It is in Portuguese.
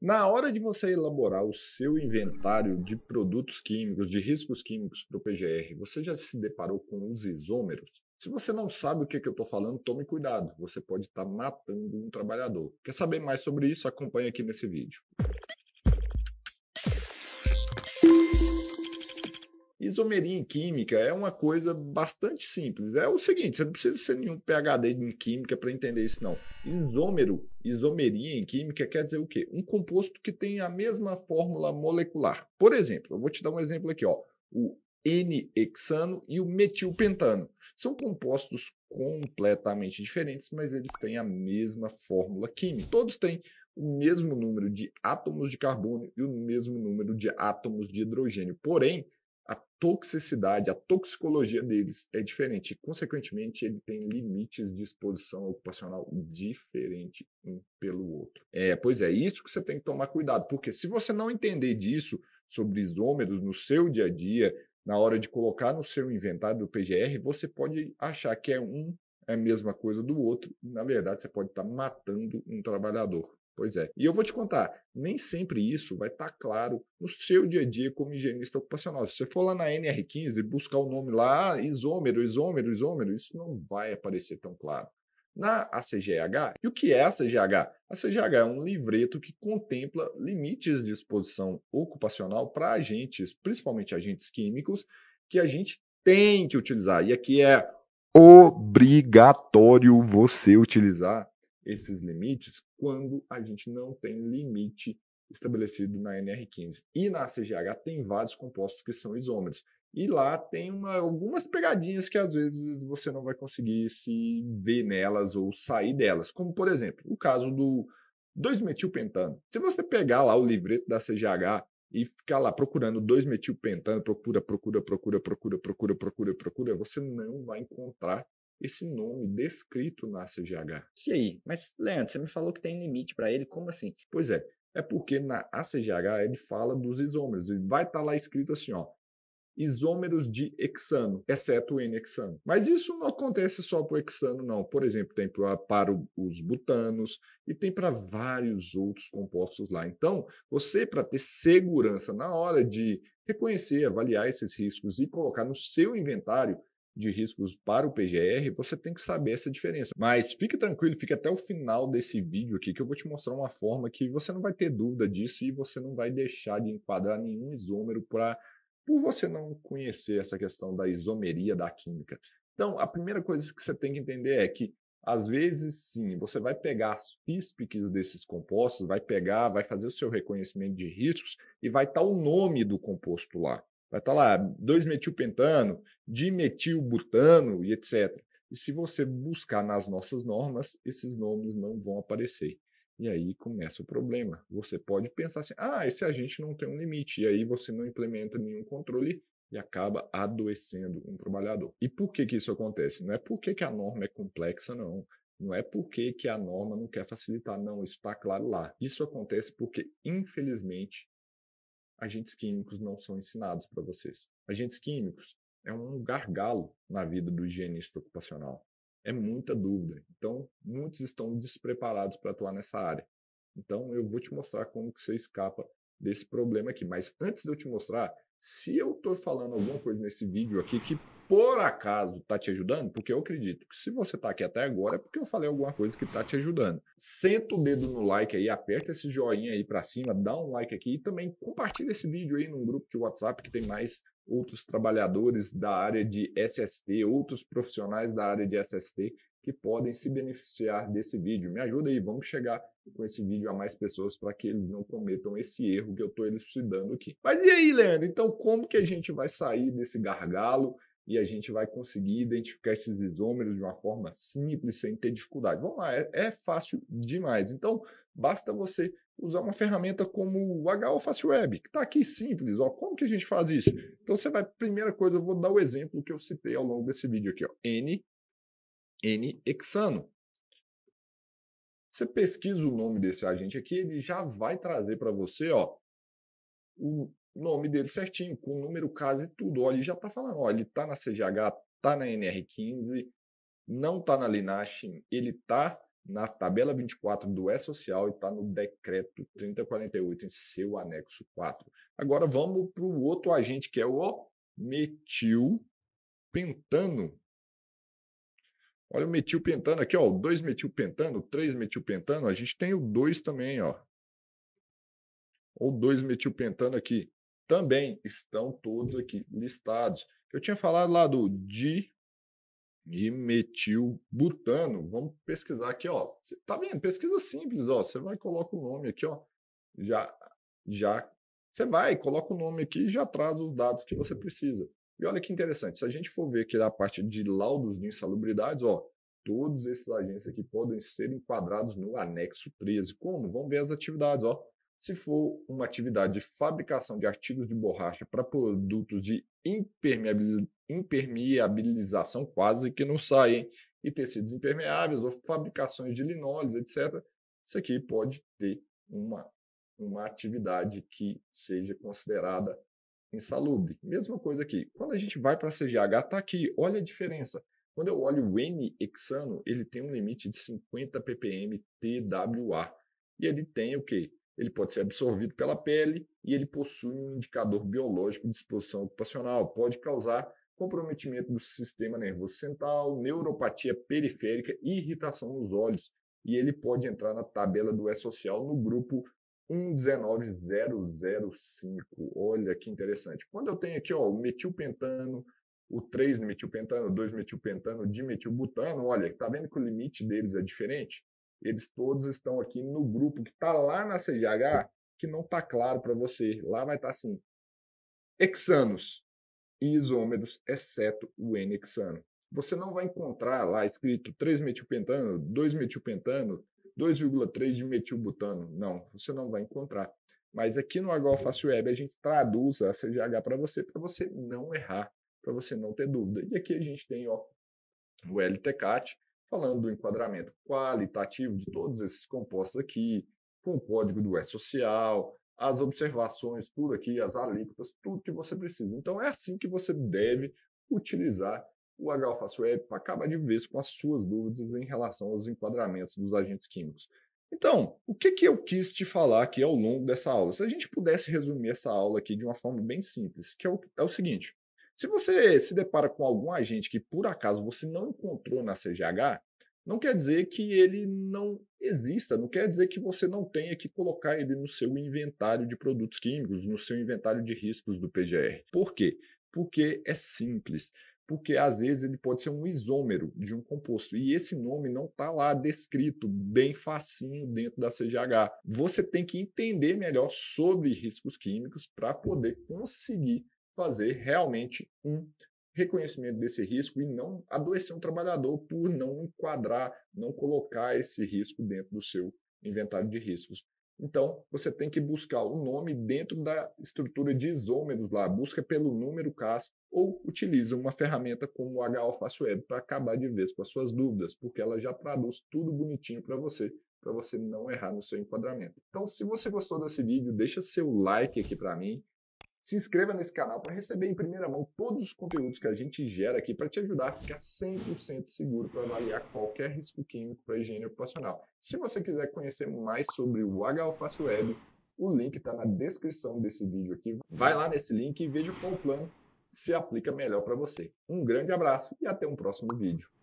Na hora de você elaborar o seu inventário de produtos químicos, de riscos químicos para o PGR, você já se deparou com os isômeros? Se você não sabe o que, é que eu estou falando, tome cuidado, você pode estar tá matando um trabalhador. Quer saber mais sobre isso? Acompanhe aqui nesse vídeo. Isomeria em química é uma coisa bastante simples. É o seguinte, você não precisa ser nenhum PhD em química para entender isso não. Isômero, isomeria em química quer dizer o quê? Um composto que tem a mesma fórmula molecular. Por exemplo, eu vou te dar um exemplo aqui, ó. O N-hexano e o metilpentano. São compostos completamente diferentes, mas eles têm a mesma fórmula química. Todos têm o mesmo número de átomos de carbono e o mesmo número de átomos de hidrogênio. Porém, toxicidade, a toxicologia deles é diferente. Consequentemente, ele tem limites de exposição ocupacional diferente um pelo outro. É, pois é, isso que você tem que tomar cuidado, porque se você não entender disso sobre isômeros no seu dia a dia, na hora de colocar no seu inventário do PGR, você pode achar que é um é a mesma coisa do outro, e na verdade você pode estar tá matando um trabalhador. Pois é. E eu vou te contar, nem sempre isso vai estar tá claro no seu dia a dia como higienista ocupacional. Se você for lá na NR15 e buscar o nome lá, ah, isômero, isômero, isômero, isso não vai aparecer tão claro. Na ACGH, e o que é a CGH? A CGH é um livreto que contempla limites de exposição ocupacional para agentes, principalmente agentes químicos, que a gente tem que utilizar. E aqui é obrigatório você utilizar esses limites quando a gente não tem limite estabelecido na NR15. E na CGH tem vários compostos que são isômeros. E lá tem uma, algumas pegadinhas que às vezes você não vai conseguir se ver nelas ou sair delas. Como, por exemplo, o caso do 2-metilpentano. Se você pegar lá o livreto da CGH e ficar lá procurando 2-metilpentano, procura, procura, procura, procura, procura, procura, procura, procura, você não vai encontrar esse nome descrito na ACGH. E aí? Mas, Leandro, você me falou que tem limite para ele, como assim? Pois é, é porque na ACGH ele fala dos isômeros, ele vai estar tá lá escrito assim, ó, isômeros de hexano, exceto o N-hexano. Mas isso não acontece só para o hexano, não. Por exemplo, tem pra, para os butanos e tem para vários outros compostos lá. Então, você, para ter segurança na hora de reconhecer, avaliar esses riscos e colocar no seu inventário, de riscos para o PGR, você tem que saber essa diferença. Mas fique tranquilo, fique até o final desse vídeo aqui que eu vou te mostrar uma forma que você não vai ter dúvida disso e você não vai deixar de enquadrar nenhum isômero para por você não conhecer essa questão da isomeria da química. Então, a primeira coisa que você tem que entender é que às vezes, sim, você vai pegar as FISPICs desses compostos, vai pegar, vai fazer o seu reconhecimento de riscos e vai estar o nome do composto lá. Vai estar tá lá 2-metilpentano, dimetilbutano e etc. E se você buscar nas nossas normas, esses nomes não vão aparecer. E aí começa o problema. Você pode pensar assim: ah, esse agente não tem um limite. E aí você não implementa nenhum controle e acaba adoecendo um trabalhador. E por que, que isso acontece? Não é porque que a norma é complexa, não. Não é porque que a norma não quer facilitar, não. Está claro lá. Isso acontece porque, infelizmente, agentes químicos não são ensinados para vocês. Agentes químicos é um gargalo na vida do higienista ocupacional. É muita dúvida. Então, muitos estão despreparados para atuar nessa área. Então, eu vou te mostrar como que você escapa desse problema aqui. Mas antes de eu te mostrar, se eu estou falando alguma coisa nesse vídeo aqui que por acaso está te ajudando, porque eu acredito que se você está aqui até agora é porque eu falei alguma coisa que está te ajudando. Senta o dedo no like aí, aperta esse joinha aí para cima, dá um like aqui e também compartilha esse vídeo aí num grupo de WhatsApp que tem mais outros trabalhadores da área de SST, outros profissionais da área de SST que podem se beneficiar desse vídeo. Me ajuda aí, vamos chegar com esse vídeo a mais pessoas para que eles não cometam esse erro que eu estou elucidando aqui. Mas e aí, Leandro? Então, como que a gente vai sair desse gargalo e a gente vai conseguir identificar esses isômeros de uma forma simples, sem ter dificuldade. Vamos lá, é, é fácil demais. Então, basta você usar uma ferramenta como o HO Face Web, que está aqui simples. Ó, como que a gente faz isso? Então, você vai, primeira coisa, eu vou dar o exemplo que eu citei ao longo desse vídeo aqui, ó, N, N hexano. Você pesquisa o nome desse agente aqui, ele já vai trazer para você ó, o, nome dele certinho, com o número, casa e tudo. Olha, ele já está falando, olha, ele está na CGH, está na NR15, não está na Linashin, ele está na tabela 24 do E-Social e está no decreto 3048 em seu anexo 4. Agora vamos para o outro agente, que é o pentano Olha o pentano aqui, ó, o 2 metilpentano, 3 pentano a gente tem o 2 também, ó. Ou 2 pentano aqui também estão todos aqui listados. Eu tinha falado lá do di dimetilbutano. Vamos pesquisar aqui, ó. Cê tá vendo? Pesquisa simples, ó. Você vai coloca o nome aqui, ó. Já já você vai, coloca o nome aqui e já traz os dados que você precisa. E olha que interessante, se a gente for ver aqui na parte de laudos de insalubridades, ó, todos esses agentes aqui podem ser enquadrados no anexo 13. Como? Vamos ver as atividades, ó. Se for uma atividade de fabricação de artigos de borracha para produtos de impermeabilização, quase que não sai, hein? e tecidos impermeáveis ou fabricações de linóleos, etc., isso aqui pode ter uma, uma atividade que seja considerada insalubre. Mesma coisa aqui. Quando a gente vai para a CGH, está aqui, olha a diferença. Quando eu olho o N-hexano, ele tem um limite de 50 ppm TWA. E ele tem o quê? ele pode ser absorvido pela pele e ele possui um indicador biológico de exposição ocupacional, pode causar comprometimento do sistema nervoso central, neuropatia periférica e irritação nos olhos. E ele pode entrar na tabela do E-Social no grupo 119005. Olha que interessante. Quando eu tenho aqui ó, o metilpentano, o 3 metilpentano, o 2 metilpentano, o dimetilbutano, olha, tá vendo que o limite deles é diferente? Eles todos estão aqui no grupo que está lá na CGH, que não está claro para você. Lá vai estar tá assim: hexanos e isômeros, exceto o N-hexano. Você não vai encontrar lá escrito 3-metilpentano, 2-metilpentano, 2,3 de metilbutano. Não, você não vai encontrar. Mas aqui no Agora Web a gente traduz a CGH para você, para você não errar, para você não ter dúvida. E aqui a gente tem ó, o LTCAT, falando do enquadramento qualitativo de todos esses compostos aqui, com o código do E-Social, as observações, tudo aqui, as alíquotas, tudo que você precisa. Então, é assim que você deve utilizar o HFAS Web para acabar de vez com as suas dúvidas em relação aos enquadramentos dos agentes químicos. Então, o que, que eu quis te falar aqui ao longo dessa aula? Se a gente pudesse resumir essa aula aqui de uma forma bem simples, que é o, é o seguinte: se você se depara com algum agente que por acaso você não encontrou na CGH, não quer dizer que ele não exista, não quer dizer que você não tenha que colocar ele no seu inventário de produtos químicos, no seu inventário de riscos do PGR. Por quê? Porque é simples. Porque às vezes ele pode ser um isômero de um composto e esse nome não está lá descrito bem facinho dentro da CGH. Você tem que entender melhor sobre riscos químicos para poder conseguir fazer realmente um reconhecimento desse risco e não adoecer um trabalhador por não enquadrar, não colocar esse risco dentro do seu inventário de riscos. Então, você tem que buscar o nome dentro da estrutura de isômeros lá, busca pelo número CAS ou utiliza uma ferramenta como o HAlfast Web para acabar de vez com as suas dúvidas, porque ela já traduz tudo bonitinho para você, para você não errar no seu enquadramento. Então, se você gostou desse vídeo, deixa seu like aqui para mim, se inscreva nesse canal para receber em primeira mão todos os conteúdos que a gente gera aqui para te ajudar a ficar 100% seguro para avaliar qualquer risco químico para a higiene ocupacional. Se você quiser conhecer mais sobre o HAlface Web, o link está na descrição desse vídeo aqui. Vai lá nesse link e veja qual plano se aplica melhor para você. Um grande abraço e até um próximo vídeo.